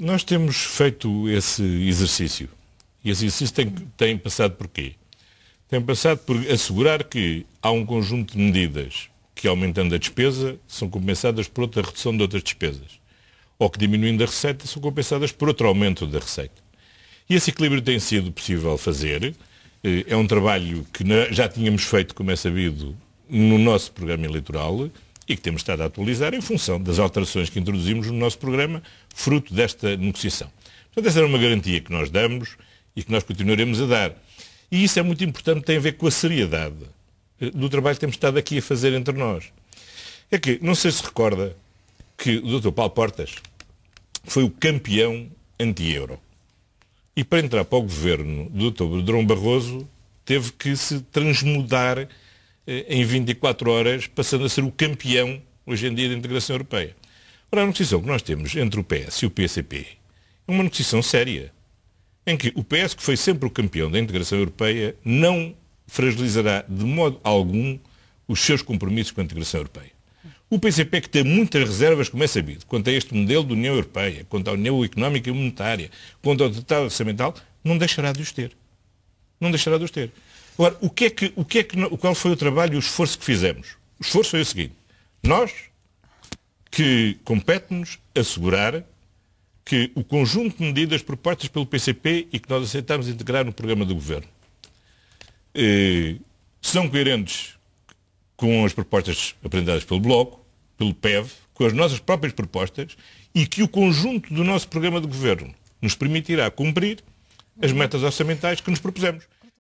Nós temos feito esse exercício. E esse exercício tem, tem passado por quê? Tem passado por assegurar que há um conjunto de medidas que, aumentando a despesa, são compensadas por outra redução de outras despesas. Ou que, diminuindo a receita, são compensadas por outro aumento da receita. E esse equilíbrio tem sido possível fazer. Eh, é um trabalho que já tínhamos feito, como é sabido, no nosso programa eleitoral e que temos estado a atualizar em função das alterações que introduzimos no nosso programa, fruto desta negociação. Portanto, essa era uma garantia que nós damos e que nós continuaremos a dar. E isso é muito importante, tem a ver com a seriedade eh, do trabalho que temos estado aqui a fazer entre nós. É que, não sei se recorda, que o Dr. Paulo Portas foi o campeão anti-euro. E para entrar para o governo do Dr. Drão Barroso, teve que se transmudar eh, em 24 horas, passando a ser o campeão, hoje em dia, da integração europeia. Ora, a negociação é que nós temos entre o PS e o PCP é uma negociação séria, em que o PS, que foi sempre o campeão da integração europeia, não fragilizará de modo algum os seus compromissos com a integração europeia. O PCP, que tem muitas reservas, como é sabido, quanto a este modelo da União Europeia, quanto à União Económica e Monetária, quanto ao Tratado Orçamental, não deixará de os ter não deixará de os ter. Agora, o que é que, o que é que, qual foi o trabalho e o esforço que fizemos? O esforço foi o seguinte. Nós, que compete-nos assegurar que o conjunto de medidas propostas pelo PCP e que nós aceitamos integrar no programa do Governo eh, são coerentes com as propostas apresentadas pelo Bloco, pelo PEV, com as nossas próprias propostas e que o conjunto do nosso programa de Governo nos permitirá cumprir as metas orçamentais que nos propusemos.